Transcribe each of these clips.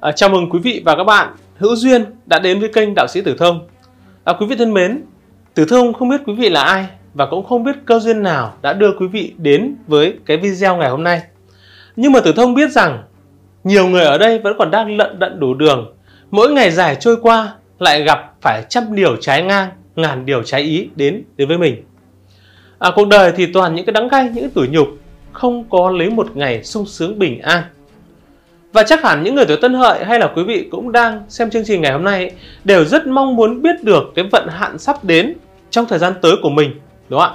À, chào mừng quý vị và các bạn hữu duyên đã đến với kênh Đạo sĩ Tử Thông. À, quý vị thân mến, Tử Thông không biết quý vị là ai và cũng không biết cơ duyên nào đã đưa quý vị đến với cái video ngày hôm nay. Nhưng mà Tử Thông biết rằng nhiều người ở đây vẫn còn đang lận đận đủ đường. Mỗi ngày dài trôi qua lại gặp phải trăm điều trái ngang, ngàn điều trái ý đến đến với mình. À, cuộc đời thì toàn những cái đắng cay, những cái tủi nhục, không có lấy một ngày sung sướng bình an. Và chắc hẳn những người tuổi tân hợi hay là quý vị cũng đang xem chương trình ngày hôm nay đều rất mong muốn biết được cái vận hạn sắp đến trong thời gian tới của mình, đúng không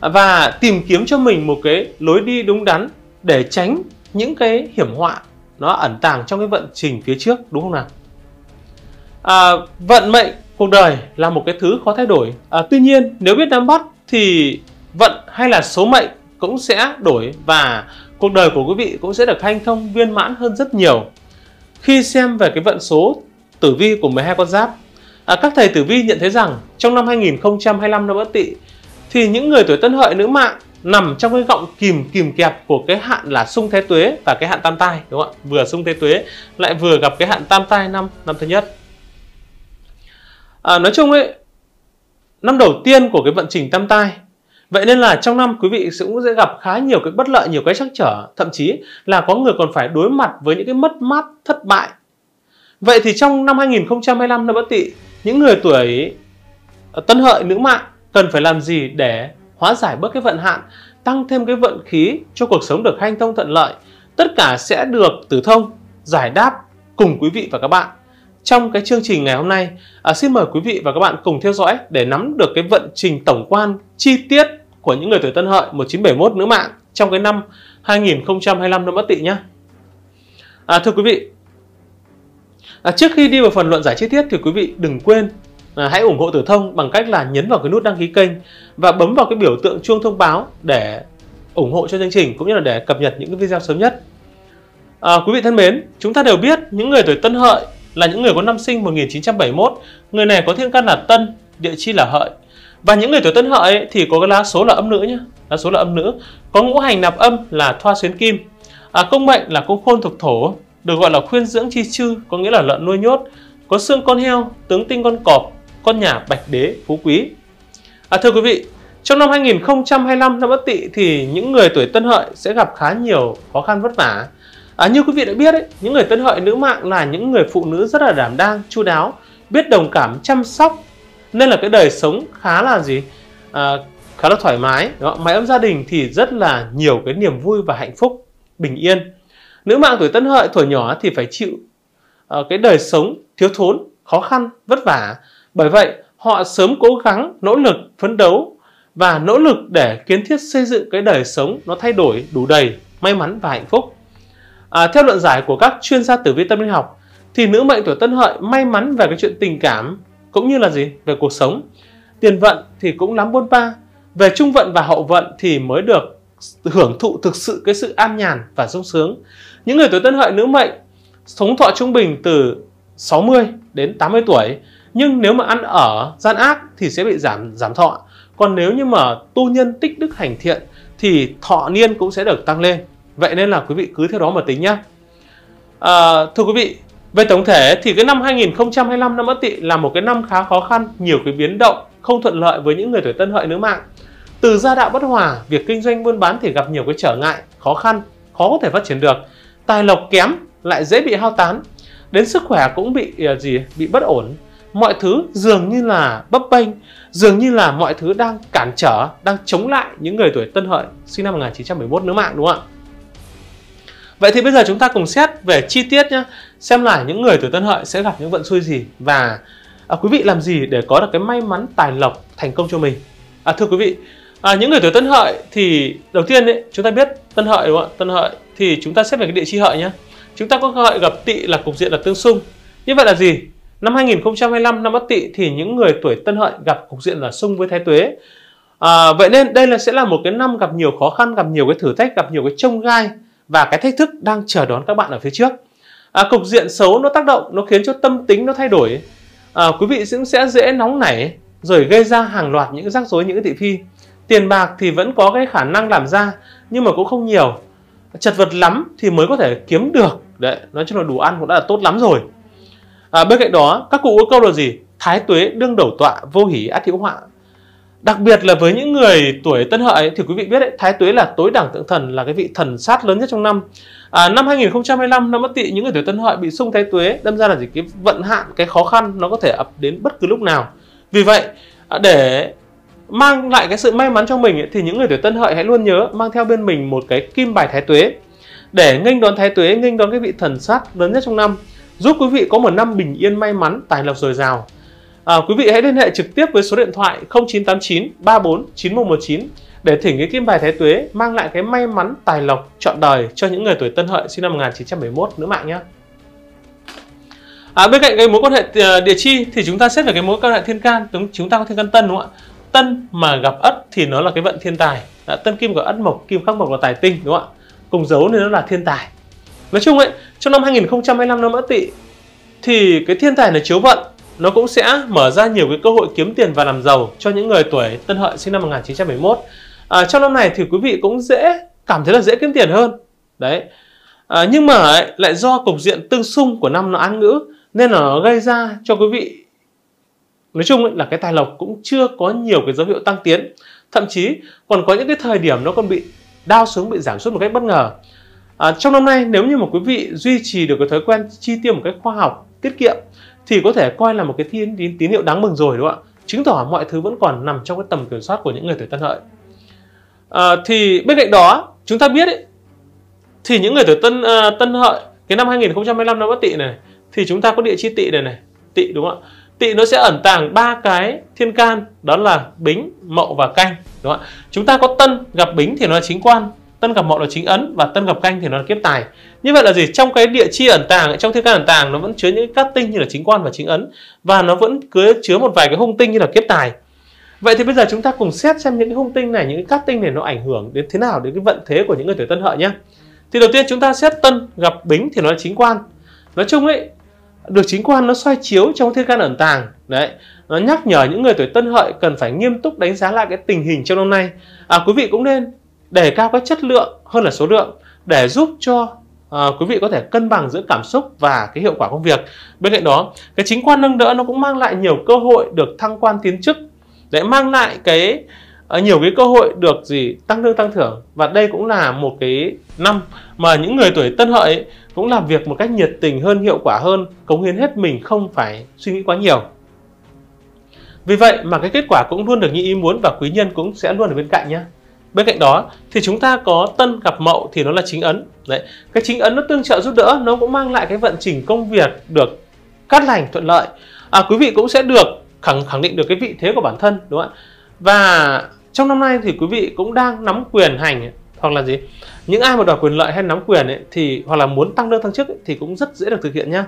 ạ? Và tìm kiếm cho mình một cái lối đi đúng đắn để tránh những cái hiểm họa nó ẩn tàng trong cái vận trình phía trước đúng không nào? À, vận mệnh cuộc đời là một cái thứ khó thay đổi. À, tuy nhiên nếu biết nắm bắt thì vận hay là số mệnh cũng sẽ đổi và cuộc đời của quý vị cũng sẽ được hanh thông viên mãn hơn rất nhiều. Khi xem về cái vận số tử vi của 12 con giáp, à, các thầy tử vi nhận thấy rằng trong năm 2025 năm Ất Tỵ thì những người tuổi Tân Hợi nữ mạng nằm trong cái gọng kìm kìm kẹp của cái hạn là xung thế tuế và cái hạn tam tai đúng không ạ? Vừa xung thế tuế lại vừa gặp cái hạn tam tai năm năm thứ nhất. À, nói chung ấy năm đầu tiên của cái vận trình tam tai Vậy nên là trong năm quý vị cũng sẽ gặp khá nhiều cái bất lợi, nhiều cái trắc trở, thậm chí là có người còn phải đối mặt với những cái mất mát, thất bại. Vậy thì trong năm 2025 năm Bất Tỵ, những người tuổi ờ, Tân Hợi nữ mạng cần phải làm gì để hóa giải bớt cái vận hạn, tăng thêm cái vận khí cho cuộc sống được hanh thông thuận lợi. Tất cả sẽ được Tử Thông giải đáp cùng quý vị và các bạn trong cái chương trình ngày hôm nay à, xin mời quý vị và các bạn cùng theo dõi để nắm được cái vận trình tổng quan chi tiết của những người tuổi Tân Hợi 1971 nữ mạng trong cái năm 2025 năm Bất Tỵ nhé. À, thưa quý vị, à, trước khi đi vào phần luận giải chi tiết thì quý vị đừng quên à, hãy ủng hộ Tử Thông bằng cách là nhấn vào cái nút đăng ký kênh và bấm vào cái biểu tượng chuông thông báo để ủng hộ cho chương trình cũng như là để cập nhật những cái video sớm nhất. À, quý vị thân mến, chúng ta đều biết những người tuổi Tân Hợi là những người có năm sinh 1971, người này có thiên can là Tân, địa chi là Hợi và những người tuổi tân hợi thì có cái lá số là âm nữ nhé, lá số là âm nữ. Có ngũ hành nạp âm là thoa xuyến kim. À, công mệnh là cung khôn thuộc thổ, được gọi là khuyên dưỡng chi chư, có nghĩa là lợn nuôi nhốt. Có xương con heo, tướng tinh con cọp, con nhà bạch đế, phú quý. À, thưa quý vị, trong năm 2025 năm bất Tỵ thì những người tuổi Tân Hợi sẽ gặp khá nhiều khó khăn vất vả. À, như quý vị đã biết, ấy, những người Tân Hợi nữ mạng là những người phụ nữ rất là đảm đang, chu đáo, biết đồng cảm chăm sóc nên là cái đời sống khá là gì à, khá là thoải mái máy mái ấm gia đình thì rất là nhiều cái niềm vui và hạnh phúc bình yên nữ mạng tuổi tân hợi tuổi nhỏ thì phải chịu à, cái đời sống thiếu thốn khó khăn vất vả bởi vậy họ sớm cố gắng nỗ lực phấn đấu và nỗ lực để kiến thiết xây dựng cái đời sống nó thay đổi đủ đầy may mắn và hạnh phúc à, theo luận giải của các chuyên gia tử vi tâm linh học thì nữ mệnh tuổi tân hợi may mắn về cái chuyện tình cảm cũng như là gì về cuộc sống tiền vận thì cũng lắm buôn ba về trung vận và hậu vận thì mới được hưởng thụ thực sự cái sự an nhàn và sung sướng những người tuổi tân hợi nữ mệnh sống thọ trung bình từ 60 đến 80 tuổi nhưng nếu mà ăn ở gian ác thì sẽ bị giảm giảm thọ còn nếu như mà tu nhân tích đức hành thiện thì thọ niên cũng sẽ được tăng lên vậy nên là quý vị cứ theo đó mà tính nhé. à, thưa quý vị về tổng thể thì cái năm 2025 năm Ất Tỵ là một cái năm khá khó khăn, nhiều cái biến động, không thuận lợi với những người tuổi Tân Hợi nữ mạng. Từ gia đạo bất hòa, việc kinh doanh buôn bán thì gặp nhiều cái trở ngại, khó khăn, khó có thể phát triển được. Tài lộc kém lại dễ bị hao tán, đến sức khỏe cũng bị à, gì bị bất ổn. Mọi thứ dường như là bấp bênh, dường như là mọi thứ đang cản trở, đang chống lại những người tuổi Tân Hợi sinh năm 1971 nữ mạng đúng không ạ? Vậy thì bây giờ chúng ta cùng xét về chi tiết nhé xem lại những người tuổi tân hợi sẽ gặp những vận xui gì và à, quý vị làm gì để có được cái may mắn tài lộc thành công cho mình à, thưa quý vị à, những người tuổi tân hợi thì đầu tiên ấy, chúng ta biết tân hợi đúng không ạ tân hợi thì chúng ta xét về cái địa chi hợi nhé chúng ta có hợi gặp tỵ là cục diện là tương xung như vậy là gì năm 2025 năm Ất Tỵ thì những người tuổi Tân Hợi gặp cục diện là xung với Thái Tuế. À, vậy nên đây là sẽ là một cái năm gặp nhiều khó khăn, gặp nhiều cái thử thách, gặp nhiều cái trông gai và cái thách thức đang chờ đón các bạn ở phía trước à, cục diện xấu nó tác động nó khiến cho tâm tính nó thay đổi à, quý vị cũng sẽ dễ nóng nảy rồi gây ra hàng loạt những rắc rối những thị phi tiền bạc thì vẫn có cái khả năng làm ra nhưng mà cũng không nhiều chật vật lắm thì mới có thể kiếm được đấy nói chung là đủ ăn cũng đã là tốt lắm rồi à, bên cạnh đó các cụ có câu là gì thái tuế đương đầu tọa vô hỉ át hữu họa Đặc biệt là với những người tuổi Tân Hợi thì quý vị biết đấy, Thái Tuế là tối đẳng tượng thần là cái vị thần sát lớn nhất trong năm. À, năm 2025 năm Bất Tỵ những người tuổi Tân Hợi bị xung Thái Tuế, đâm ra là gì cái vận hạn, cái khó khăn nó có thể ập đến bất cứ lúc nào. Vì vậy à, để mang lại cái sự may mắn cho mình ấy, thì những người tuổi Tân Hợi hãy luôn nhớ mang theo bên mình một cái kim bài Thái Tuế để nghênh đón Thái Tuế, nghênh đón cái vị thần sát lớn nhất trong năm, giúp quý vị có một năm bình yên may mắn, tài lộc dồi dào. À, quý vị hãy liên hệ trực tiếp với số điện thoại 0989 34 9119 để thỉnh cái kim bài thái tuế mang lại cái may mắn tài lộc chọn đời cho những người tuổi tân hợi sinh năm 1971 nữ mạng nhé. À, bên cạnh cái mối quan hệ ờ, địa chi thì chúng ta xét về cái mối quan hệ thiên can chúng chúng ta có thiên can tân đúng không ạ tân mà gặp ất thì nó là cái vận thiên tài à, tân kim gặp ất mộc kim khắc mộc là tài tinh đúng không ạ cùng dấu nên nó là thiên tài nói chung ấy trong năm 2025 năm ất tỵ thì cái thiên tài là chiếu vận nó cũng sẽ mở ra nhiều cái cơ hội kiếm tiền và làm giàu cho những người tuổi Tân Hợi sinh năm 1971. À, trong năm này thì quý vị cũng dễ cảm thấy là dễ kiếm tiền hơn. Đấy. À, nhưng mà ấy, lại do cục diện tương xung của năm nó án ngữ nên là nó gây ra cho quý vị nói chung ấy, là cái tài lộc cũng chưa có nhiều cái dấu hiệu tăng tiến thậm chí còn có những cái thời điểm nó còn bị đau xuống bị giảm sút một cách bất ngờ à, trong năm nay nếu như mà quý vị duy trì được cái thói quen chi tiêu một cách khoa học tiết kiệm thì có thể coi là một cái tín, tín, tín hiệu đáng mừng rồi đúng không ạ? Chứng tỏ mọi thứ vẫn còn nằm trong cái tầm kiểm soát của những người tuổi Tân Hợi. À, thì bên cạnh đó chúng ta biết ấy, thì những người tuổi Tân uh, Tân Hợi cái năm 2025 năm Bất tị này thì chúng ta có địa chi tị này này, tị đúng không ạ? tị nó sẽ ẩn tàng ba cái thiên can đó là Bính, Mậu và Canh đúng không ạ? Chúng ta có Tân gặp Bính thì nó là chính quan, tân gặp mậu là chính ấn và tân gặp canh thì nó là kiếp tài như vậy là gì trong cái địa chi ẩn tàng trong thiên can ẩn tàng nó vẫn chứa những các tinh như là chính quan và chính ấn và nó vẫn cứ chứa một vài cái hung tinh như là kiếp tài vậy thì bây giờ chúng ta cùng xét xem những cái hung tinh này những cái cát tinh này nó ảnh hưởng đến thế nào đến cái vận thế của những người tuổi tân hợi nhé thì đầu tiên chúng ta xét tân gặp bính thì nó là chính quan nói chung ấy được chính quan nó xoay chiếu trong thiên can ẩn tàng đấy nó nhắc nhở những người tuổi tân hợi cần phải nghiêm túc đánh giá lại cái tình hình trong năm nay à quý vị cũng nên đề cao cái chất lượng hơn là số lượng để giúp cho à, quý vị có thể cân bằng giữa cảm xúc và cái hiệu quả công việc bên cạnh đó cái chính quan nâng đỡ nó cũng mang lại nhiều cơ hội được thăng quan tiến chức để mang lại cái à, nhiều cái cơ hội được gì tăng lương tăng thưởng và đây cũng là một cái năm mà những người tuổi tân hợi cũng làm việc một cách nhiệt tình hơn hiệu quả hơn cống hiến hết mình không phải suy nghĩ quá nhiều vì vậy mà cái kết quả cũng luôn được như ý muốn và quý nhân cũng sẽ luôn ở bên cạnh nhé Bên cạnh đó thì chúng ta có tân gặp mậu thì nó là chính ấn. Đấy, cái chính ấn nó tương trợ giúp đỡ, nó cũng mang lại cái vận trình công việc được cắt lành thuận lợi. À, quý vị cũng sẽ được khẳng khẳng định được cái vị thế của bản thân đúng không ạ? Và trong năm nay thì quý vị cũng đang nắm quyền hành hoặc là gì? Những ai mà đòi quyền lợi hay nắm quyền ấy, thì hoặc là muốn tăng lương thăng chức ấy, thì cũng rất dễ được thực hiện nhá.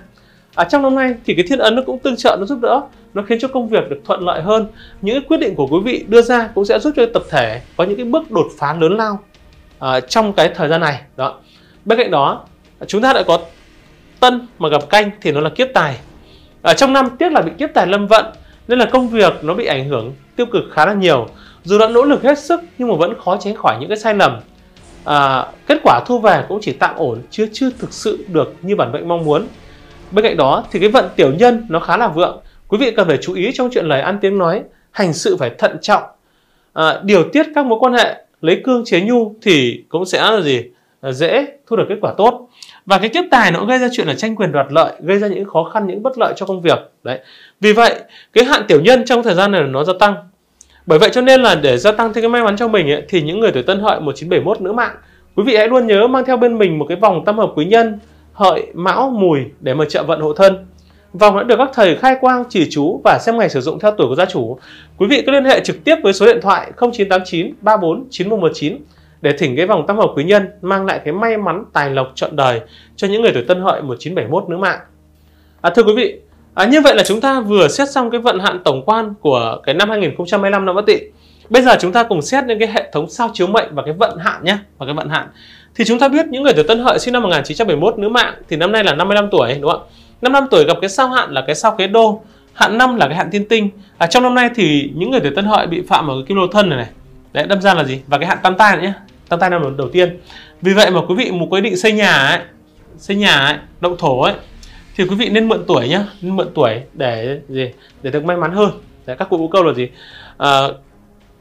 À, trong năm nay thì cái thiên ấn nó cũng tương trợ nó giúp đỡ nó khiến cho công việc được thuận lợi hơn những quyết định của quý vị đưa ra cũng sẽ giúp cho tập thể có những cái bước đột phá lớn lao à, trong cái thời gian này đó bên cạnh đó chúng ta lại có tân mà gặp canh thì nó là kiếp tài à, trong năm tiếc là bị kiếp tài lâm vận nên là công việc nó bị ảnh hưởng tiêu cực khá là nhiều dù đã nỗ lực hết sức nhưng mà vẫn khó tránh khỏi những cái sai lầm à, kết quả thu về cũng chỉ tạm ổn chứ chưa thực sự được như bản mệnh mong muốn Bên cạnh đó thì cái vận tiểu nhân nó khá là vượng. Quý vị cần phải chú ý trong chuyện lời ăn tiếng nói, hành sự phải thận trọng, à, điều tiết các mối quan hệ, lấy cương chế nhu thì cũng sẽ là gì à, dễ thu được kết quả tốt. Và cái kiếp tài nó gây ra chuyện là tranh quyền đoạt lợi, gây ra những khó khăn, những bất lợi cho công việc. Đấy. Vì vậy, cái hạn tiểu nhân trong thời gian này nó gia tăng. Bởi vậy cho nên là để gia tăng thêm cái may mắn cho mình ấy, thì những người tuổi Tân Hợi 1971 nữ mạng, quý vị hãy luôn nhớ mang theo bên mình một cái vòng tam hợp quý nhân hợi mão mùi để mà trợ vận hộ thân vòng đã được các thầy khai quang chỉ chú và xem ngày sử dụng theo tuổi của gia chủ quý vị cứ liên hệ trực tiếp với số điện thoại 0989 34 9119 để thỉnh cái vòng tam hợp quý nhân mang lại cái may mắn tài lộc trọn đời cho những người tuổi tân hợi 1971 nữ mạng à, thưa quý vị à, như vậy là chúng ta vừa xét xong cái vận hạn tổng quan của cái năm 2025 năm Bất Tỵ bây giờ chúng ta cùng xét đến cái hệ thống sao chiếu mệnh và cái vận hạn nhé và cái vận hạn thì chúng ta biết những người tuổi Tân Hợi sinh năm 1971 nữ mạng thì năm nay là 55 tuổi đúng không ạ? 55 tuổi gặp cái sao hạn là cái sao kế đô, hạn năm là cái hạn thiên tinh. À, trong năm nay thì những người tuổi Tân Hợi bị phạm ở cái kim lô thân này này. Đấy, đâm ra là gì? Và cái hạn tam tai nữa nhé. Tam tai năm đầu tiên. Vì vậy mà quý vị một quyết định xây nhà ấy, xây nhà ấy, động thổ ấy thì quý vị nên mượn tuổi nhá, nên mượn tuổi để gì? Để được may mắn hơn. Đấy, các cụ câu là gì? À,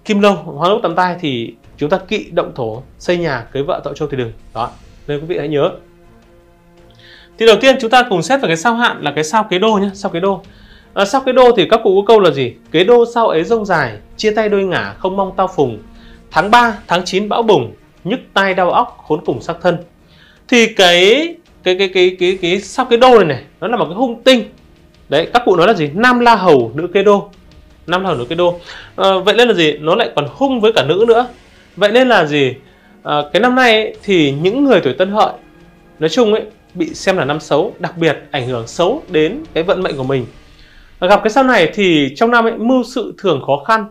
kim lâu hóa lốc tam tai thì chúng ta kỵ động thổ xây nhà cưới vợ tạo châu thì đừng đó nên quý vị hãy nhớ thì đầu tiên chúng ta cùng xét về cái sao hạn là cái sao kế đô nhé sao kế đô à, sao kế đô thì các cụ có câu là gì kế đô sao ấy rông dài chia tay đôi ngả không mong tao phùng tháng 3, tháng 9 bão bùng nhức tai đau óc khốn cùng xác thân thì cái cái cái cái cái cái sao kế đô này này nó là một cái hung tinh đấy các cụ nói là gì nam la hầu nữ kế đô nam la hầu nữ kế đô à, vậy nên là gì nó lại còn hung với cả nữ nữa vậy nên là gì à, cái năm nay ấy, thì những người tuổi tân hợi nói chung ấy bị xem là năm xấu đặc biệt ảnh hưởng xấu đến cái vận mệnh của mình à, gặp cái sao này thì trong năm ấy mưu sự thường khó khăn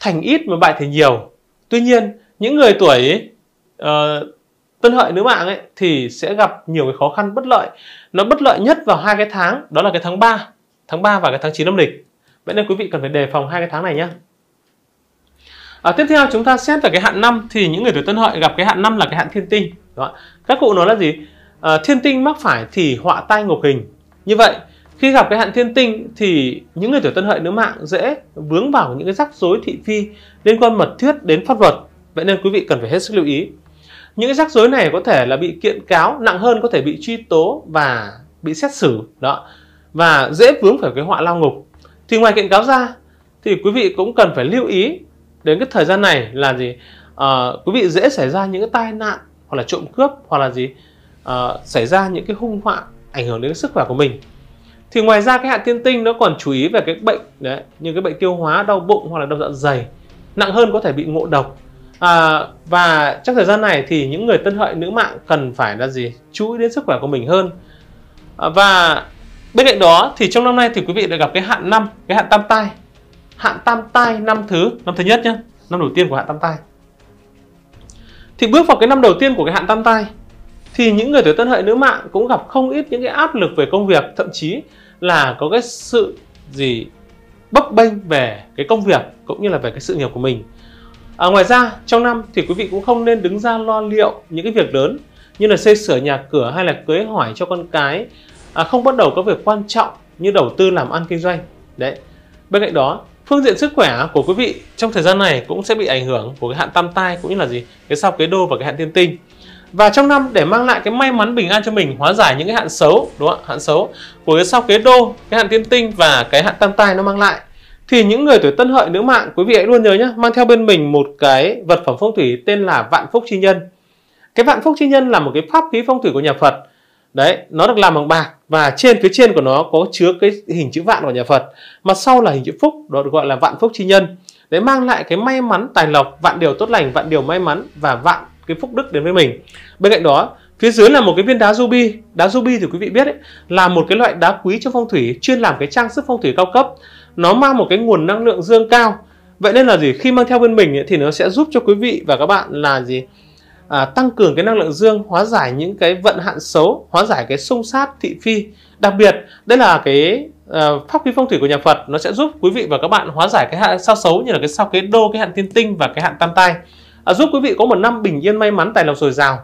thành ít mà bại thì nhiều tuy nhiên những người tuổi ấy, ờ, uh, tân hợi nữ mạng ấy thì sẽ gặp nhiều cái khó khăn bất lợi nó bất lợi nhất vào hai cái tháng đó là cái tháng 3 tháng 3 và cái tháng 9 âm lịch vậy nên quý vị cần phải đề phòng hai cái tháng này nhé à, tiếp theo chúng ta xét về cái hạn năm thì những người tuổi tân hợi gặp cái hạn năm là cái hạn thiên tinh đúng các cụ nói là gì à, thiên tinh mắc phải thì họa tai ngục hình như vậy khi gặp cái hạn thiên tinh thì những người tuổi tân hợi nữ mạng dễ vướng vào những cái rắc rối thị phi liên quan mật thiết đến pháp luật vậy nên quý vị cần phải hết sức lưu ý những cái rắc rối này có thể là bị kiện cáo nặng hơn có thể bị truy tố và bị xét xử đó và dễ vướng phải cái họa lao ngục thì ngoài kiện cáo ra thì quý vị cũng cần phải lưu ý đến cái thời gian này là gì à, quý vị dễ xảy ra những cái tai nạn hoặc là trộm cướp hoặc là gì à, xảy ra những cái hung họa ảnh hưởng đến sức khỏe của mình thì ngoài ra cái hạn tiên tinh nó còn chú ý về cái bệnh đấy như cái bệnh tiêu hóa đau bụng hoặc là đau dạ dày nặng hơn có thể bị ngộ độc à, và trong thời gian này thì những người tân hợi nữ mạng cần phải là gì chú ý đến sức khỏe của mình hơn à, và bên cạnh đó thì trong năm nay thì quý vị lại gặp cái hạn năm cái hạn tam tai hạn tam tai năm thứ năm thứ nhất nhé năm đầu tiên của hạn tam tai thì bước vào cái năm đầu tiên của cái hạn tam tai thì những người tuổi tân hợi nữ mạng cũng gặp không ít những cái áp lực về công việc thậm chí là có cái sự gì bấp bênh về cái công việc cũng như là về cái sự nghiệp của mình à, ngoài ra trong năm thì quý vị cũng không nên đứng ra lo liệu những cái việc lớn như là xây sửa nhà cửa hay là cưới hỏi cho con cái à, không bắt đầu các việc quan trọng như đầu tư làm ăn kinh doanh đấy bên cạnh đó phương diện sức khỏe của quý vị trong thời gian này cũng sẽ bị ảnh hưởng của cái hạn tam tai cũng như là gì cái sao kế đô và cái hạn thiên tinh và trong năm để mang lại cái may mắn bình an cho mình hóa giải những cái hạn xấu đúng không ạ hạn xấu của cái sao kế đô cái hạn thiên tinh và cái hạn tam tai nó mang lại thì những người tuổi tân hợi nữ mạng quý vị hãy luôn nhớ nhé mang theo bên mình một cái vật phẩm phong thủy tên là vạn phúc chi nhân cái vạn phúc chi nhân là một cái pháp khí phong thủy của nhà phật đấy nó được làm bằng bạc và trên phía trên của nó có chứa cái hình chữ vạn của nhà Phật mà sau là hình chữ phúc đó được gọi là vạn phúc chi nhân để mang lại cái may mắn tài lộc vạn điều tốt lành vạn điều may mắn và vạn cái phúc đức đến với mình bên cạnh đó phía dưới là một cái viên đá ruby đá ruby thì quý vị biết ấy, là một cái loại đá quý trong phong thủy chuyên làm cái trang sức phong thủy cao cấp nó mang một cái nguồn năng lượng dương cao vậy nên là gì khi mang theo bên mình ấy, thì nó sẽ giúp cho quý vị và các bạn là gì à, tăng cường cái năng lượng dương hóa giải những cái vận hạn xấu hóa giải cái xung sát thị phi đặc biệt đây là cái à, pháp khí phong thủy của nhà Phật nó sẽ giúp quý vị và các bạn hóa giải cái hạn sao xấu như là cái sao kế đô cái hạn thiên tinh và cái hạn tam tai à, giúp quý vị có một năm bình yên may mắn tài lộc dồi dào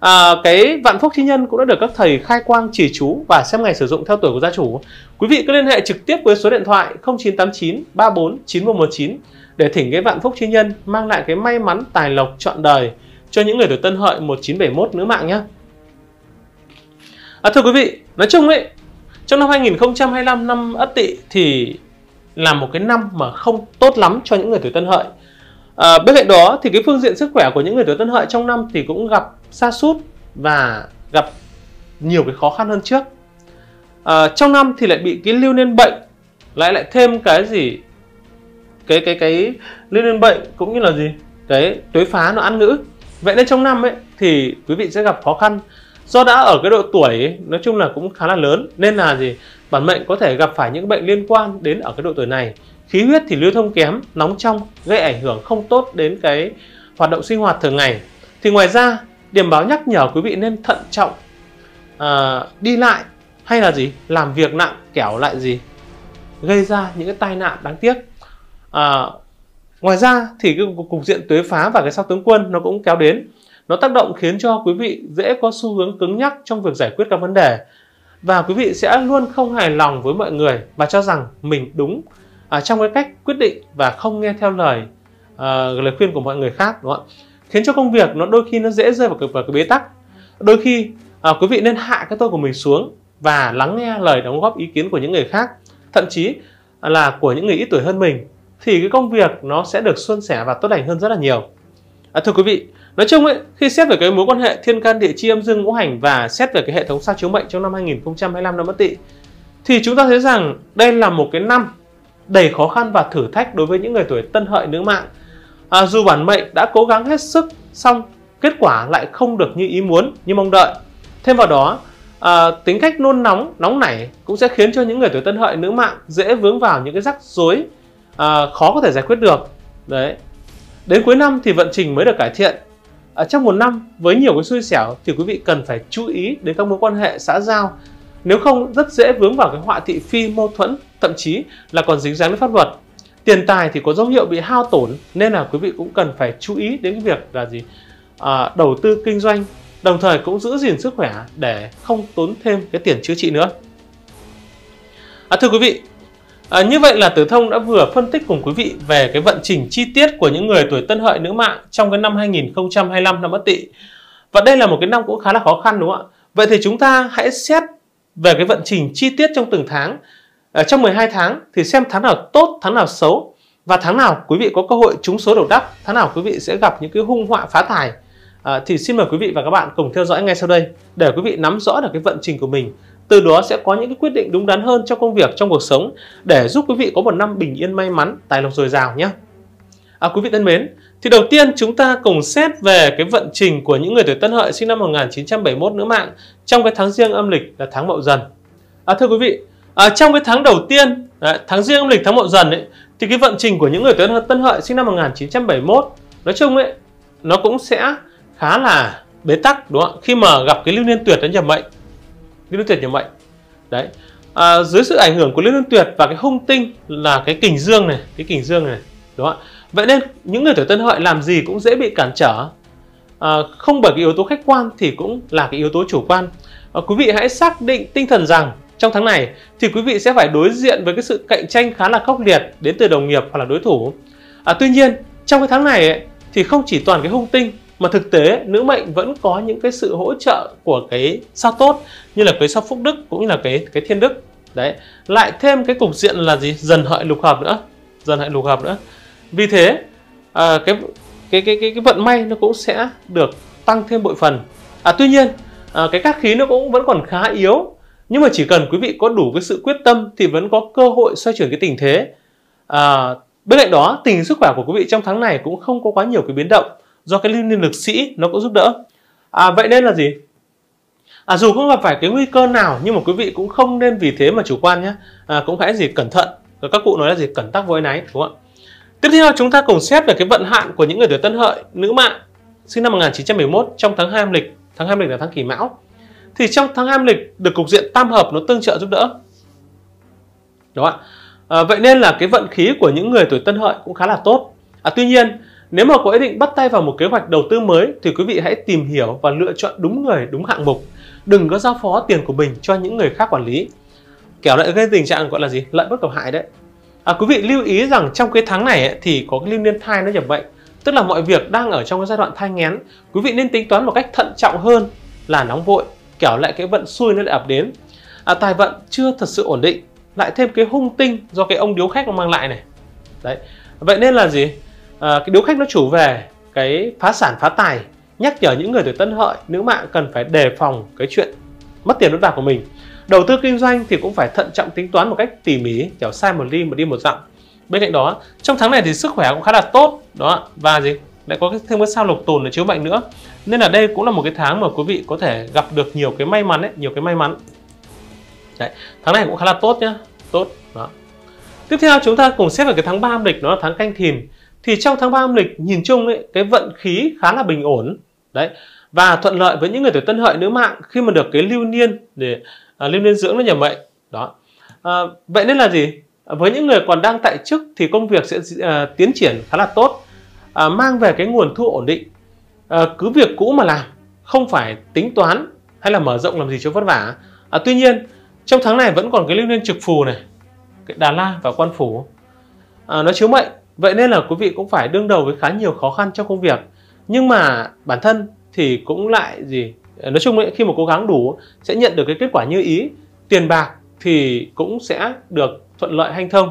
à, cái vạn phúc chi nhân cũng đã được các thầy khai quang chỉ chú và xem ngày sử dụng theo tuổi của gia chủ quý vị cứ liên hệ trực tiếp với số điện thoại 0989 34 9119 để thỉnh cái vạn phúc chi nhân mang lại cái may mắn tài lộc trọn đời cho những người tuổi tân hợi 1971 nữ mạng nhé. À, thưa quý vị, nói chung ấy, trong năm 2025 năm Ất Tỵ thì là một cái năm mà không tốt lắm cho những người tuổi Tân Hợi. À, bên cạnh đó thì cái phương diện sức khỏe của những người tuổi Tân Hợi trong năm thì cũng gặp sa sút và gặp nhiều cái khó khăn hơn trước. À, trong năm thì lại bị cái lưu niên bệnh lại lại thêm cái gì cái cái cái, lưu niên bệnh cũng như là gì cái tuế phá nó ăn ngữ Vậy nên trong năm ấy thì quý vị sẽ gặp khó khăn do đã ở cái độ tuổi ấy, nói chung là cũng khá là lớn nên là gì bản mệnh có thể gặp phải những bệnh liên quan đến ở cái độ tuổi này khí huyết thì lưu thông kém nóng trong gây ảnh hưởng không tốt đến cái hoạt động sinh hoạt thường ngày thì ngoài ra điểm báo nhắc nhở quý vị nên thận trọng à, đi lại hay là gì làm việc nặng kẻo lại gì gây ra những cái tai nạn đáng tiếc à, ngoài ra thì cái cục diện tuế phá và cái sao tướng quân nó cũng kéo đến nó tác động khiến cho quý vị dễ có xu hướng cứng nhắc trong việc giải quyết các vấn đề và quý vị sẽ luôn không hài lòng với mọi người và cho rằng mình đúng à, trong cái cách quyết định và không nghe theo lời à, lời khuyên của mọi người khác đúng không khiến cho công việc nó đôi khi nó dễ rơi vào cái, vào cái bế tắc đôi khi à, quý vị nên hạ cái tôi của mình xuống và lắng nghe lời đóng góp ý kiến của những người khác thậm chí là của những người ít tuổi hơn mình thì cái công việc nó sẽ được suôn sẻ và tốt lành hơn rất là nhiều à, thưa quý vị nói chung ấy khi xét về cái mối quan hệ thiên can địa chi âm dương ngũ hành và xét về cái hệ thống sao chiếu mệnh trong năm 2025 năm Ất Tỵ thì chúng ta thấy rằng đây là một cái năm đầy khó khăn và thử thách đối với những người tuổi Tân Hợi nữ mạng à, dù bản mệnh đã cố gắng hết sức xong kết quả lại không được như ý muốn như mong đợi thêm vào đó à, tính cách nôn nóng nóng nảy cũng sẽ khiến cho những người tuổi Tân Hợi nữ mạng dễ vướng vào những cái rắc rối à, khó có thể giải quyết được đấy đến cuối năm thì vận trình mới được cải thiện à, trong một năm với nhiều cái xui xẻo thì quý vị cần phải chú ý đến các mối quan hệ xã giao nếu không rất dễ vướng vào cái họa thị phi mâu thuẫn thậm chí là còn dính dáng đến pháp luật tiền tài thì có dấu hiệu bị hao tổn nên là quý vị cũng cần phải chú ý đến cái việc là gì à, đầu tư kinh doanh đồng thời cũng giữ gìn sức khỏe để không tốn thêm cái tiền chữa trị nữa à, thưa quý vị À, như vậy là Tử Thông đã vừa phân tích cùng quý vị về cái vận trình chi tiết của những người tuổi Tân Hợi nữ mạng trong cái năm 2025 năm bất Tỵ. Và đây là một cái năm cũng khá là khó khăn đúng không ạ? Vậy thì chúng ta hãy xét về cái vận trình chi tiết trong từng tháng. À, trong 12 tháng thì xem tháng nào tốt, tháng nào xấu và tháng nào quý vị có cơ hội trúng số đầu đắp, tháng nào quý vị sẽ gặp những cái hung họa phá tài. À, thì xin mời quý vị và các bạn cùng theo dõi ngay sau đây để quý vị nắm rõ được cái vận trình của mình từ đó sẽ có những cái quyết định đúng đắn hơn trong công việc, trong cuộc sống để giúp quý vị có một năm bình yên may mắn, tài lộc dồi dào nhé. À, quý vị thân mến, thì đầu tiên chúng ta cùng xét về cái vận trình của những người tuổi Tân Hợi sinh năm 1971 nữ mạng trong cái tháng riêng âm lịch là tháng Mậu Dần. À, thưa quý vị, à, trong cái tháng đầu tiên, đấy, à, tháng riêng âm lịch tháng Mậu Dần ấy, thì cái vận trình của những người tuổi Tân Hợi sinh năm 1971 nói chung ấy nó cũng sẽ khá là bế tắc đúng không ạ? Khi mà gặp cái lưu niên tuyệt đến nhập mệnh Liên Hương Tuyệt nhiều mệnh. Đấy. À, dưới sự ảnh hưởng của Liên Hương Tuyệt và cái hung tinh là cái kình dương này, cái kình dương này. Đúng không ạ? Vậy nên những người tuổi Tân Hợi làm gì cũng dễ bị cản trở. À, không bởi cái yếu tố khách quan thì cũng là cái yếu tố chủ quan. À, quý vị hãy xác định tinh thần rằng trong tháng này thì quý vị sẽ phải đối diện với cái sự cạnh tranh khá là khốc liệt đến từ đồng nghiệp hoặc là đối thủ. À, tuy nhiên trong cái tháng này ấy, thì không chỉ toàn cái hung tinh mà thực tế nữ mệnh vẫn có những cái sự hỗ trợ của cái sao tốt như là cái sao phúc đức cũng như là cái cái thiên đức đấy lại thêm cái cục diện là gì dần hợi lục hợp nữa dần hợi lục hợp nữa vì thế à, cái, cái cái cái cái vận may nó cũng sẽ được tăng thêm bội phần à tuy nhiên à, cái cát khí nó cũng vẫn còn khá yếu nhưng mà chỉ cần quý vị có đủ cái sự quyết tâm thì vẫn có cơ hội xoay chuyển cái tình thế à, bên cạnh đó tình sức khỏe của quý vị trong tháng này cũng không có quá nhiều cái biến động do cái liên lực sĩ nó cũng giúp đỡ à, vậy nên là gì à, dù không gặp phải cái nguy cơ nào nhưng mà quý vị cũng không nên vì thế mà chủ quan nhé à, cũng hãy gì cẩn thận rồi các cụ nói là gì cẩn tắc với náy đúng không tiếp theo chúng ta cùng xét về cái vận hạn của những người tuổi tân hợi nữ mạng sinh năm 1911 trong tháng 2 âm lịch tháng 2 âm lịch là tháng kỷ mão thì trong tháng 2 âm lịch được cục diện tam hợp nó tương trợ giúp đỡ đúng không ạ à, vậy nên là cái vận khí của những người tuổi tân hợi cũng khá là tốt à, tuy nhiên nếu mà có ý định bắt tay vào một kế hoạch đầu tư mới thì quý vị hãy tìm hiểu và lựa chọn đúng người, đúng hạng mục. Đừng có giao phó tiền của mình cho những người khác quản lý. kéo lại gây tình trạng gọi là gì? Lợi bất cập hại đấy. À, quý vị lưu ý rằng trong cái tháng này ấy, thì có cái liên niên thai nó nhập bệnh. Tức là mọi việc đang ở trong cái giai đoạn thai nghén. Quý vị nên tính toán một cách thận trọng hơn là nóng vội. kéo lại cái vận xuôi nó lại ập đến. À, tài vận chưa thật sự ổn định. Lại thêm cái hung tinh do cái ông điếu khách nó mang lại này. Đấy. Vậy nên là gì? à, cái điếu khách nó chủ về cái phá sản phá tài nhắc nhở những người tuổi tân hợi nữ mạng cần phải đề phòng cái chuyện mất tiền đốt bạc của mình đầu tư kinh doanh thì cũng phải thận trọng tính toán một cách tỉ mỉ kiểu sai một ly một đi một dặm bên cạnh đó trong tháng này thì sức khỏe cũng khá là tốt đó và gì lại có thêm cái sao lục tồn để chiếu mệnh nữa nên là đây cũng là một cái tháng mà quý vị có thể gặp được nhiều cái may mắn ấy nhiều cái may mắn Đấy, tháng này cũng khá là tốt nhá tốt đó tiếp theo chúng ta cùng xét vào cái tháng 3 âm lịch nó là tháng canh thìn thì trong tháng 3 âm lịch nhìn chung ấy, cái vận khí khá là bình ổn đấy và thuận lợi với những người tuổi tân hợi nữ mạng khi mà được cái lưu niên để à, lưu niên dưỡng nó nhà mệnh đó à, vậy nên là gì với những người còn đang tại chức thì công việc sẽ à, tiến triển khá là tốt à, mang về cái nguồn thu ổn định à, cứ việc cũ mà làm không phải tính toán hay là mở rộng làm gì cho vất vả à, tuy nhiên trong tháng này vẫn còn cái lưu niên trực phù này cái đà la và quan phủ à, nó chiếu mệnh Vậy nên là quý vị cũng phải đương đầu với khá nhiều khó khăn trong công việc. Nhưng mà bản thân thì cũng lại gì nói chung ấy, khi mà cố gắng đủ sẽ nhận được cái kết quả như ý tiền bạc thì cũng sẽ được thuận lợi hanh thông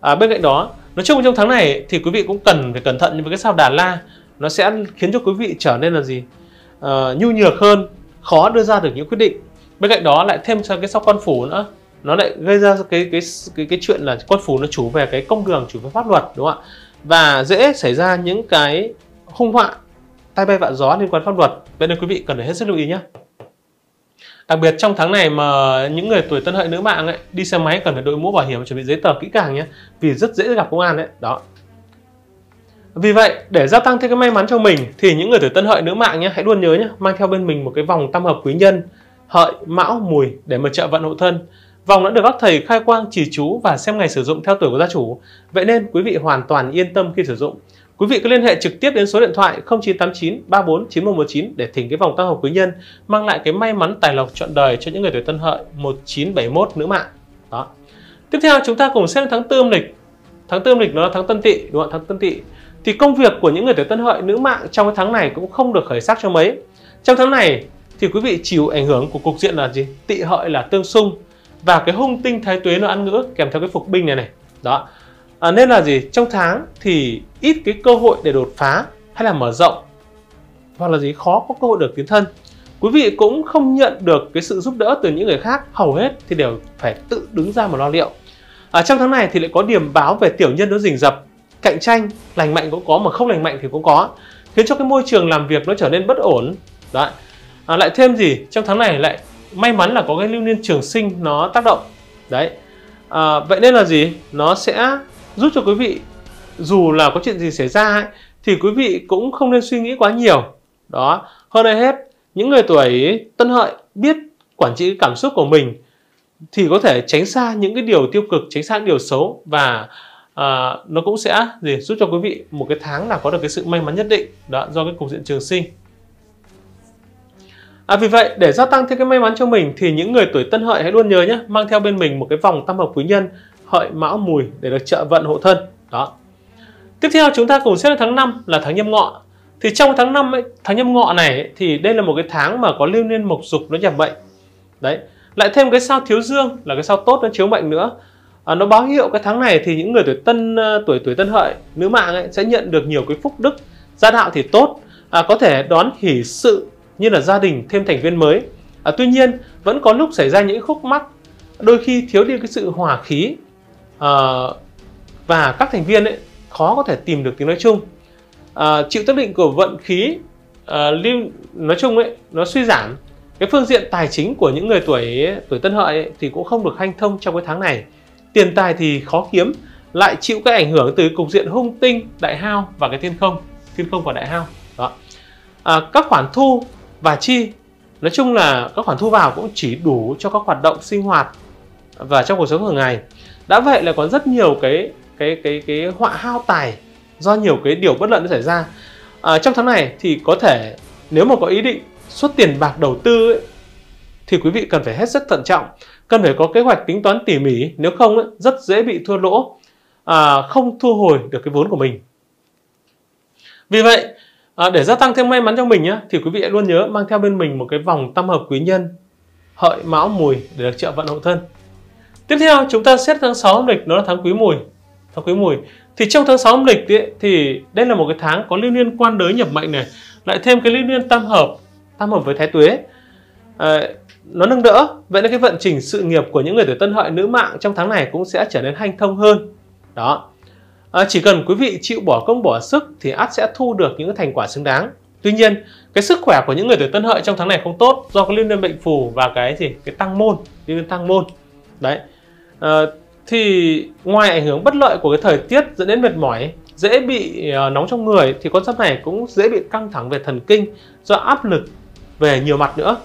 à, bên cạnh đó nói chung trong tháng này thì quý vị cũng cần phải cẩn thận với cái sao đà la nó sẽ khiến cho quý vị trở nên là gì à, nhu nhược hơn khó đưa ra được những quyết định bên cạnh đó lại thêm cho cái sao quan phủ nữa nó lại gây ra cái cái cái cái chuyện là con phù nó chủ về cái công đường chủ về pháp luật đúng không ạ và dễ xảy ra những cái hung họa tay bay vạ gió liên quan pháp luật vậy nên quý vị cần phải hết sức lưu ý nhé đặc biệt trong tháng này mà những người tuổi tân hợi nữ mạng ấy đi xe máy cần phải đội mũ bảo hiểm và chuẩn bị giấy tờ kỹ càng nhé vì rất dễ gặp công an đấy đó vì vậy, để gia tăng thêm cái may mắn cho mình thì những người tuổi Tân Hợi nữ mạng nhé, hãy luôn nhớ nhé, mang theo bên mình một cái vòng tam hợp quý nhân, Hợi, Mão, Mùi để mà trợ vận hộ thân. Vòng đã được các thầy khai quang chỉ chú và xem ngày sử dụng theo tuổi của gia chủ. Vậy nên quý vị hoàn toàn yên tâm khi sử dụng. Quý vị có liên hệ trực tiếp đến số điện thoại 0989 34 9119 để thỉnh cái vòng tăng hợp quý nhân mang lại cái may mắn tài lộc trọn đời cho những người tuổi Tân Hợi 1971 nữ mạng. Đó. Tiếp theo chúng ta cùng xem tháng tư âm lịch. Tháng tư âm lịch nó là tháng Tân Tỵ, đúng không? Tháng Tân Tỵ. Thì công việc của những người tuổi Tân Hợi nữ mạng trong cái tháng này cũng không được khởi sắc cho mấy. Trong tháng này thì quý vị chịu ảnh hưởng của cục diện là gì? Tỵ Hợi là tương xung và cái hung tinh thái tuế nó ăn ngữ kèm theo cái phục binh này này đó à, nên là gì trong tháng thì ít cái cơ hội để đột phá hay là mở rộng hoặc là gì khó có cơ hội được tiến thân quý vị cũng không nhận được cái sự giúp đỡ từ những người khác hầu hết thì đều phải tự đứng ra mà lo liệu à, trong tháng này thì lại có điểm báo về tiểu nhân nó rình rập cạnh tranh lành mạnh cũng có mà không lành mạnh thì cũng có khiến cho cái môi trường làm việc nó trở nên bất ổn đấy à, lại thêm gì trong tháng này lại may mắn là có cái lưu niên trường sinh nó tác động đấy à, vậy nên là gì nó sẽ giúp cho quý vị dù là có chuyện gì xảy ra ấy, thì quý vị cũng không nên suy nghĩ quá nhiều đó hơn ai hết những người tuổi tân hợi biết quản trị cảm xúc của mình thì có thể tránh xa những cái điều tiêu cực tránh xa những điều xấu và à, nó cũng sẽ gì giúp cho quý vị một cái tháng là có được cái sự may mắn nhất định đó do cái cục diện trường sinh À, vì vậy, để gia tăng thêm cái may mắn cho mình thì những người tuổi tân hợi hãy luôn nhớ nhé, mang theo bên mình một cái vòng tam hợp quý nhân hợi mão mùi để được trợ vận hộ thân. Đó. Tiếp theo chúng ta cùng xét tháng 5 là tháng nhâm ngọ. Thì trong tháng 5 ấy, tháng nhâm ngọ này ấy, thì đây là một cái tháng mà có lưu niên mộc dục nó nhập mệnh. Đấy, lại thêm cái sao thiếu dương là cái sao tốt nó chiếu mệnh nữa. À, nó báo hiệu cái tháng này thì những người tuổi tân ờ, tuổi tuổi tân hợi nữ mạng ấy sẽ nhận được nhiều cái phúc đức gia đạo thì tốt à, có thể đón hỷ sự như là gia đình thêm thành viên mới. À, tuy nhiên vẫn có lúc xảy ra những khúc mắc, đôi khi thiếu đi cái sự hòa khí à, và các thành viên ấy khó có thể tìm được tiếng nói chung. À, chịu tác định của vận khí à, lưu nói chung ấy nó suy giảm. Cái phương diện tài chính của những người tuổi tuổi Tân Hợi ấy, thì cũng không được hanh thông trong cái tháng này. Tiền tài thì khó kiếm, lại chịu cái ảnh hưởng từ cục diện hung tinh, đại hao và cái thiên không, thiên không và đại hao. Đó. À, các khoản thu và chi nói chung là các khoản thu vào cũng chỉ đủ cho các hoạt động sinh hoạt và trong cuộc sống thường ngày đã vậy là còn rất nhiều cái cái cái cái họa hao tài do nhiều cái điều bất lợi nó xảy ra à, trong tháng này thì có thể nếu mà có ý định xuất tiền bạc đầu tư ấy, thì quý vị cần phải hết sức thận trọng cần phải có kế hoạch tính toán tỉ mỉ nếu không ấy, rất dễ bị thua lỗ à, không thu hồi được cái vốn của mình vì vậy À, để gia tăng thêm may mắn cho mình nhé, thì quý vị hãy luôn nhớ mang theo bên mình một cái vòng tam hợp quý nhân hợi mão mùi để được trợ vận hậu thân. Tiếp theo chúng ta xét tháng 6 âm lịch nó là tháng quý mùi. Tháng quý mùi thì trong tháng 6 âm lịch thì, thì đây là một cái tháng có liên liên quan đới nhập mệnh này, lại thêm cái liên liên tam hợp, tam hợp với thái tuế. À, nó nâng đỡ, vậy nên cái vận trình sự nghiệp của những người tuổi Tân Hợi nữ mạng trong tháng này cũng sẽ trở nên hanh thông hơn. Đó, à, chỉ cần quý vị chịu bỏ công bỏ sức thì ắt sẽ thu được những thành quả xứng đáng tuy nhiên cái sức khỏe của những người tuổi tân hợi trong tháng này không tốt do cái liên quan bệnh phù và cái gì cái tăng môn liên quan tăng môn đấy à, thì ngoài ảnh hưởng bất lợi của cái thời tiết dẫn đến mệt mỏi dễ bị à, nóng trong người thì con giáp này cũng dễ bị căng thẳng về thần kinh do áp lực về nhiều mặt nữa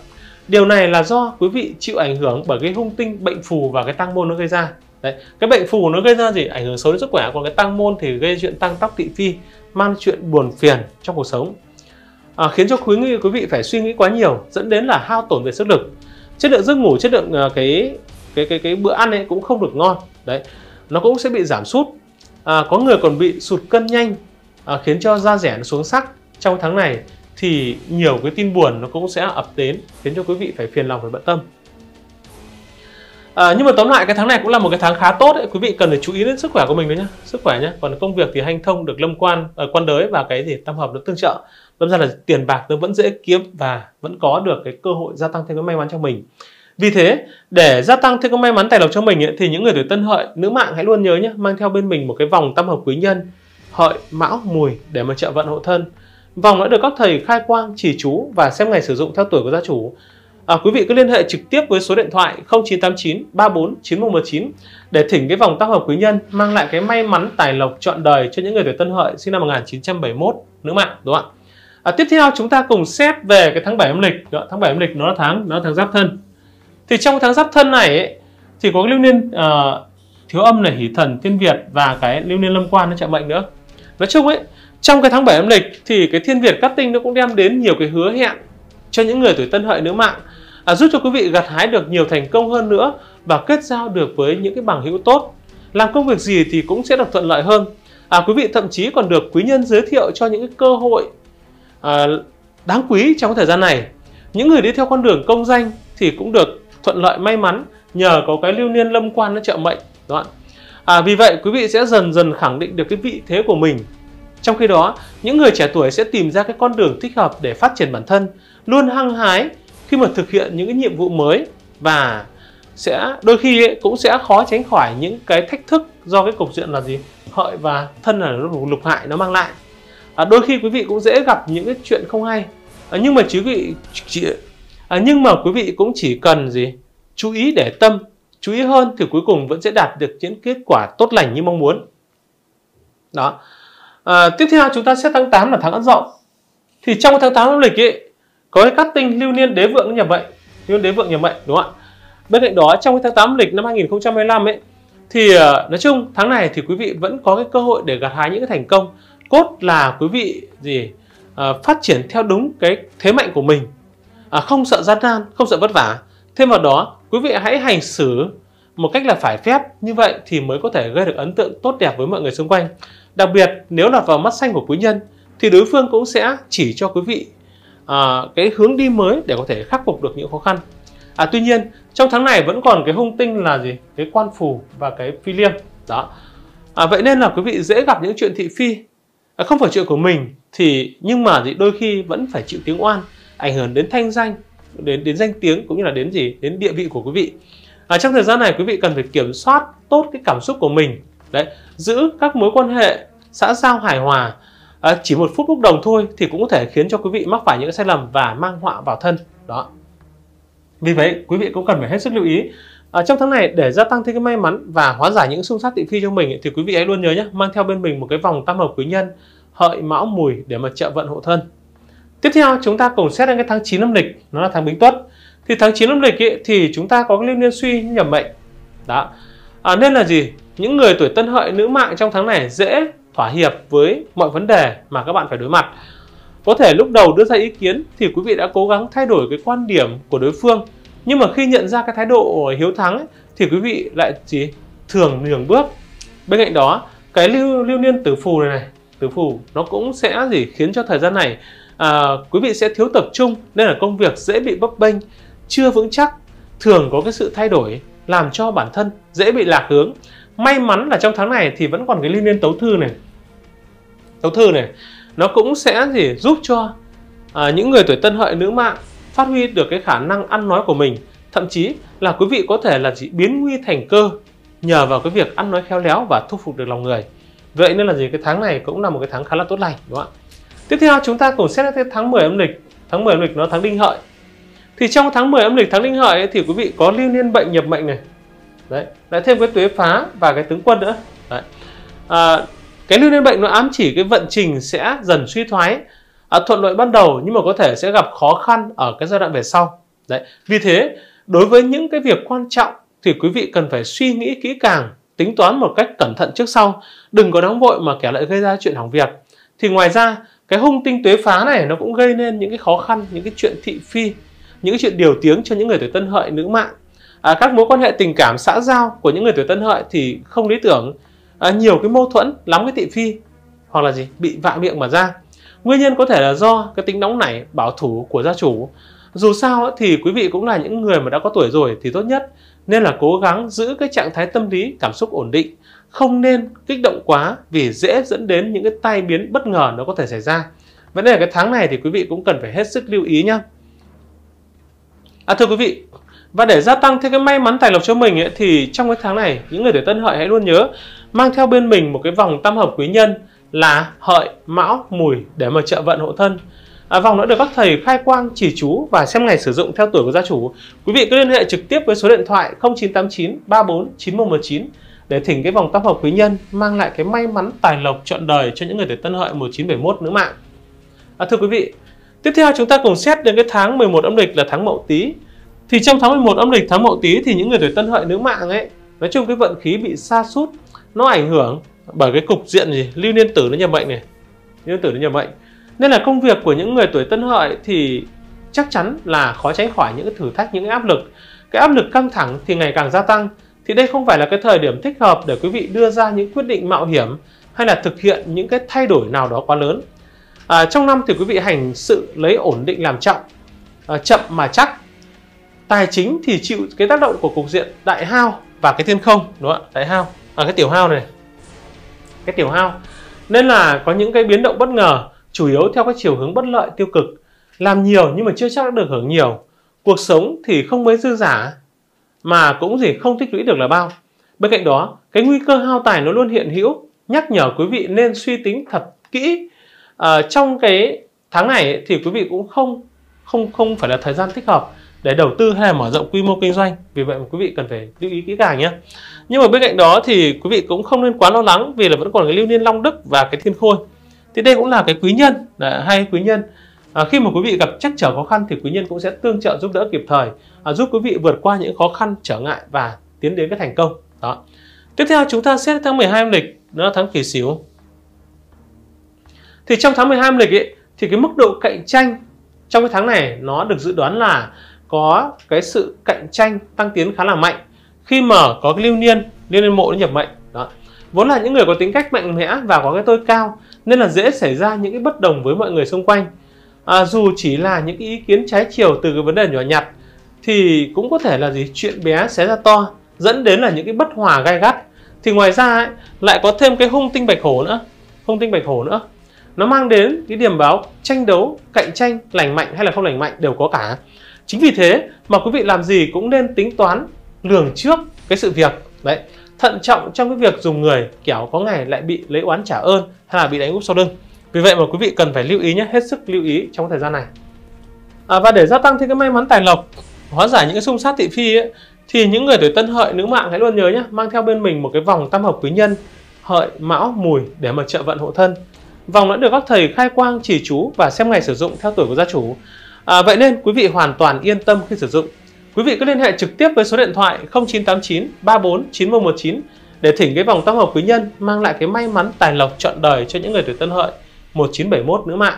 điều này là do quý vị chịu ảnh hưởng bởi cái hung tinh bệnh phù và cái tăng môn nó gây ra Đấy. cái bệnh phù nó gây ra gì ảnh hưởng xấu đến sức khỏe còn cái tăng môn thì gây chuyện tăng tóc tị phi mang chuyện buồn phiền trong cuộc sống à, khiến cho quý vị, quý vị phải suy nghĩ quá nhiều dẫn đến là hao tổn về sức lực chất lượng giấc ngủ chất lượng uh, cái cái cái cái bữa ăn ấy cũng không được ngon đấy nó cũng sẽ bị giảm sút à, có người còn bị sụt cân nhanh à, khiến cho da rẻ nó xuống sắc trong tháng này thì nhiều cái tin buồn nó cũng sẽ ập đến khiến cho quý vị phải phiền lòng và bận tâm À, nhưng mà tóm lại cái tháng này cũng là một cái tháng khá tốt đấy quý vị cần phải chú ý đến sức khỏe của mình đấy nhá sức khỏe nhá còn công việc thì hanh thông được lâm quan ở ờ, uh, quan đới và cái gì tam hợp được tương trợ đâm ra là tiền bạc nó vẫn dễ kiếm và vẫn có được cái cơ hội gia tăng thêm cái may mắn cho mình vì thế để gia tăng thêm cái may mắn tài lộc cho mình ấy, thì những người tuổi tân hợi nữ mạng hãy luôn nhớ nhé mang theo bên mình một cái vòng tam hợp quý nhân hợi mão mùi để mà trợ vận hộ thân vòng đã được các thầy khai quang chỉ chú và xem ngày sử dụng theo tuổi của gia chủ à, quý vị cứ liên hệ trực tiếp với số điện thoại 0989 34 9119 để thỉnh cái vòng tác hợp quý nhân mang lại cái may mắn tài lộc trọn đời cho những người tuổi Tân Hợi sinh năm 1971 nữ mạng đúng không ạ? À, tiếp theo chúng ta cùng xét về cái tháng 7 âm lịch. Đó, tháng 7 âm lịch nó là tháng nó là tháng Giáp Thân. Thì trong tháng Giáp Thân này ấy, thì có cái lưu niên uh, thiếu âm này hỷ thần thiên việt và cái lưu niên lâm quan nó chạm mệnh nữa. Nói chung ấy, trong cái tháng 7 âm lịch thì cái thiên việt cát tinh nó cũng đem đến nhiều cái hứa hẹn cho những người tuổi Tân Hợi nữ mạng à, giúp cho quý vị gặt hái được nhiều thành công hơn nữa và kết giao được với những cái bằng hữu tốt. Làm công việc gì thì cũng sẽ được thuận lợi hơn. À, quý vị thậm chí còn được quý nhân giới thiệu cho những cái cơ hội à, đáng quý trong thời gian này. Những người đi theo con đường công danh thì cũng được thuận lợi may mắn nhờ có cái lưu niên lâm quan nó trợ mệnh. Đó. À, vì vậy quý vị sẽ dần dần khẳng định được cái vị thế của mình trong khi đó, những người trẻ tuổi sẽ tìm ra cái con đường thích hợp để phát triển bản thân, luôn hăng hái khi mà thực hiện những cái nhiệm vụ mới và sẽ đôi khi ấy, cũng sẽ khó tránh khỏi những cái thách thức do cái cục diện là gì hợi và thân là lục hại nó mang lại à, đôi khi quý vị cũng dễ gặp những cái chuyện không hay à, nhưng mà quý vị chỉ, à, nhưng mà quý vị cũng chỉ cần gì chú ý để tâm chú ý hơn thì cuối cùng vẫn sẽ đạt được những kết quả tốt lành như mong muốn đó à, tiếp theo chúng ta sẽ tháng 8 là tháng ăn rộng thì trong tháng 8 âm lịch ấy, có cắt tinh lưu niên đế vượng nhập mệnh lưu niên đế vượng nhập mệnh đúng không ạ bên cạnh đó trong cái tháng 8 lịch năm 2025 ấy thì ờ, nói chung tháng này thì quý vị vẫn có cái cơ hội để gặt hái những cái thành công cốt là quý vị gì à, phát triển theo đúng cái thế mạnh của mình à, không sợ gian nan không sợ vất vả thêm vào đó quý vị hãy hành xử một cách là phải phép như vậy thì mới có thể gây được ấn tượng tốt đẹp với mọi người xung quanh đặc biệt nếu lọt vào mắt xanh của quý nhân thì đối phương cũng sẽ chỉ cho quý vị à, cái hướng đi mới để có thể khắc phục được những khó khăn à, tuy nhiên trong tháng này vẫn còn cái hung tinh là gì cái quan phù và cái phi liêm đó à, vậy nên là quý vị dễ gặp những chuyện thị phi à, không phải chuyện của mình thì nhưng mà thì đôi khi vẫn phải chịu tiếng oan ảnh hưởng đến thanh danh đến đến danh tiếng cũng như là đến gì đến địa vị của quý vị à, trong thời gian này quý vị cần phải kiểm soát tốt cái cảm xúc của mình đấy giữ các mối quan hệ xã giao hài hòa à, chỉ một phút bốc đồng thôi thì cũng có thể khiến cho quý vị mắc phải những sai lầm và mang họa vào thân đó vì vậy quý vị cũng cần phải hết sức lưu ý à, trong tháng này để gia tăng thêm cái may mắn và hóa giải những xung sát tị phi cho mình thì quý vị hãy luôn nhớ nhé mang theo bên mình một cái vòng tam hợp quý nhân hợi mão mùi để mà trợ vận hộ thân tiếp theo chúng ta cùng xét đến cái tháng 9 âm lịch nó là tháng bính tuất thì tháng 9 âm lịch ấy, thì chúng ta có cái liên liên suy nhầm mệnh đó à, nên là gì những người tuổi tân hợi nữ mạng trong tháng này dễ thỏa hiệp với mọi vấn đề mà các bạn phải đối mặt. Có thể lúc đầu đưa ra ý kiến thì quý vị đã cố gắng thay đổi cái quan điểm của đối phương, nhưng mà khi nhận ra cái thái độ hiếu thắng ấy, thì quý vị lại chỉ thường nhường bước. Bên cạnh đó, cái lưu lưu niên tử phù này, này tử phù nó cũng sẽ gì khiến cho thời gian này à, quý vị sẽ thiếu tập trung nên là công việc dễ bị bấp bênh, chưa vững chắc, thường có cái sự thay đổi làm cho bản thân dễ bị lạc hướng may mắn là trong tháng này thì vẫn còn cái liên liên tấu thư này tấu thư này nó cũng sẽ gì giúp cho à, những người tuổi tân hợi nữ mạng phát huy được cái khả năng ăn nói của mình thậm chí là quý vị có thể là chỉ biến nguy thành cơ nhờ vào cái việc ăn nói khéo léo và thu phục được lòng người vậy nên là gì cái tháng này cũng là một cái tháng khá là tốt lành đúng không ạ tiếp theo chúng ta cùng xét đến tháng 10 âm lịch tháng 10 âm lịch nó tháng đinh hợi thì trong tháng 10 âm lịch tháng đinh hợi ấy, thì quý vị có liên liên bệnh nhập mệnh này đấy lại thêm cái tuế phá và cái tướng quân nữa đấy. À, cái lưu niên bệnh nó ám chỉ cái vận trình sẽ dần suy thoái à, thuận lợi ban đầu nhưng mà có thể sẽ gặp khó khăn ở cái giai đoạn về sau đấy vì thế đối với những cái việc quan trọng thì quý vị cần phải suy nghĩ kỹ càng tính toán một cách cẩn thận trước sau đừng có nóng vội mà kẻ lại gây ra chuyện hỏng việc thì ngoài ra cái hung tinh tuế phá này nó cũng gây nên những cái khó khăn những cái chuyện thị phi những cái chuyện điều tiếng cho những người tuổi tân hợi nữ mạng à, các mối quan hệ tình cảm xã giao của những người tuổi tân hợi thì không lý tưởng à, nhiều cái mâu thuẫn lắm cái thị phi hoặc là gì bị vạ miệng mà ra nguyên nhân có thể là do cái tính nóng nảy bảo thủ của gia chủ dù sao thì quý vị cũng là những người mà đã có tuổi rồi thì tốt nhất nên là cố gắng giữ cái trạng thái tâm lý cảm xúc ổn định không nên kích động quá vì dễ dẫn đến những cái tai biến bất ngờ nó có thể xảy ra vấn đề là cái tháng này thì quý vị cũng cần phải hết sức lưu ý nhé à, thưa quý vị và để gia tăng thêm cái may mắn tài lộc cho mình ấy, thì trong cái tháng này những người tuổi Tân Hợi hãy luôn nhớ mang theo bên mình một cái vòng tam hợp quý nhân là Hợi, Mão, Mùi để mà trợ vận hộ thân. À, vòng đã được các thầy khai quang chỉ chú và xem ngày sử dụng theo tuổi của gia chủ. Quý vị cứ liên hệ trực tiếp với số điện thoại 0989 34 9119 để thỉnh cái vòng tam hợp quý nhân mang lại cái may mắn tài lộc trọn đời cho những người tuổi Tân Hợi 1971 nữ mạng. À, thưa quý vị, tiếp theo chúng ta cùng xét đến cái tháng 11 âm lịch là tháng Mậu Tý thì trong tháng 11 âm lịch tháng Mậu Tý thì những người tuổi Tân Hợi nữ mạng ấy nói chung cái vận khí bị sa sút nó ảnh hưởng bởi cái cục diện gì lưu niên tử nó nhà mệnh này lưu niên tử nó nhà mệnh nên là công việc của những người tuổi Tân Hợi thì chắc chắn là khó tránh khỏi những cái thử thách những cái áp lực cái áp lực căng thẳng thì ngày càng gia tăng thì đây không phải là cái thời điểm thích hợp để quý vị đưa ra những quyết định mạo hiểm hay là thực hiện những cái thay đổi nào đó quá lớn à, trong năm thì quý vị hành sự lấy ổn định làm trọng à, chậm mà chắc tài chính thì chịu cái tác động của cục diện đại hao và cái thiên không đúng không ạ đại hao à cái tiểu hao này cái tiểu hao nên là có những cái biến động bất ngờ chủ yếu theo cái chiều hướng bất lợi tiêu cực làm nhiều nhưng mà chưa chắc đã được hưởng nhiều cuộc sống thì không mấy dư giả mà cũng gì không tích lũy được là bao bên cạnh đó cái nguy cơ hao tài nó luôn hiện hữu nhắc nhở quý vị nên suy tính thật kỹ à, trong cái tháng này thì quý vị cũng không không không phải là thời gian thích hợp để đầu tư hay là mở rộng quy mô kinh doanh vì vậy mà quý vị cần phải lưu ý kỹ càng nhé nhưng mà bên cạnh đó thì quý vị cũng không nên quá lo lắng vì là vẫn còn cái lưu niên long đức và cái thiên khôi thì đây cũng là cái quý nhân hay quý nhân à, khi mà quý vị gặp trắc trở khó khăn thì quý nhân cũng sẽ tương trợ giúp đỡ kịp thời à, giúp quý vị vượt qua những khó khăn trở ngại và tiến đến cái thành công đó tiếp theo chúng ta xét tháng 12 âm lịch nó là tháng kỷ xíu. thì trong tháng 12 âm lịch ấy, thì cái mức độ cạnh tranh trong cái tháng này nó được dự đoán là có cái sự cạnh tranh tăng tiến khá là mạnh khi mở có cái lưu niên liên niên mộ nó nhập mệnh đó vốn là những người có tính cách mạnh mẽ và có cái tôi cao nên là dễ xảy ra những cái bất đồng với mọi người xung quanh à, dù chỉ là những cái ý kiến trái chiều từ cái vấn đề nhỏ nhặt thì cũng có thể là gì chuyện bé xé ra to dẫn đến là những cái bất hòa gai gắt thì ngoài ra ấy, lại có thêm cái hung tinh bạch hổ nữa hung tinh bạch hổ nữa nó mang đến cái điểm báo tranh đấu cạnh tranh lành mạnh hay là không lành mạnh đều có cả Chính vì thế mà quý vị làm gì cũng nên tính toán lường trước cái sự việc đấy thận trọng trong cái việc dùng người kẻo có ngày lại bị lấy oán trả ơn hay là bị đánh úp sau lưng vì vậy mà quý vị cần phải lưu ý nhé hết sức lưu ý trong thời gian này à, và để gia tăng thêm cái may mắn tài lộc hóa giải những cái xung sát thị phi ấy, thì những người tuổi tân hợi nữ mạng hãy luôn nhớ nhé mang theo bên mình một cái vòng tam hợp quý nhân hợi mão mùi để mà trợ vận hộ thân vòng đã được các thầy khai quang chỉ chú và xem ngày sử dụng theo tuổi của gia chủ À, vậy nên quý vị hoàn toàn yên tâm khi sử dụng. Quý vị cứ liên hệ trực tiếp với số điện thoại 0989 34 9119 để thỉnh cái vòng tam hợp quý nhân mang lại cái may mắn tài lộc trọn đời cho những người tuổi Tân Hợi 1971 nữ mạng.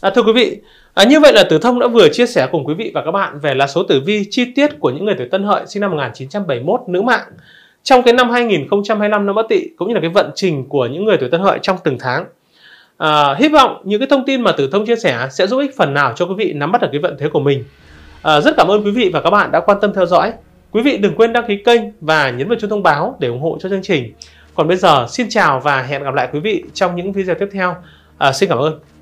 À, thưa quý vị, à, như vậy là Tử Thông đã vừa chia sẻ cùng quý vị và các bạn về lá số tử vi chi tiết của những người tuổi Tân Hợi sinh năm 1971 nữ mạng trong cái năm 2025 năm Bất Tỵ cũng như là cái vận trình của những người tuổi Tân Hợi trong từng tháng. À, hy vọng những cái thông tin mà Tử Thông chia sẻ sẽ giúp ích phần nào cho quý vị nắm bắt được cái vận thế của mình. À, rất cảm ơn quý vị và các bạn đã quan tâm theo dõi. Quý vị đừng quên đăng ký kênh và nhấn vào chuông thông báo để ủng hộ cho chương trình. Còn bây giờ xin chào và hẹn gặp lại quý vị trong những video tiếp theo. À, xin cảm ơn.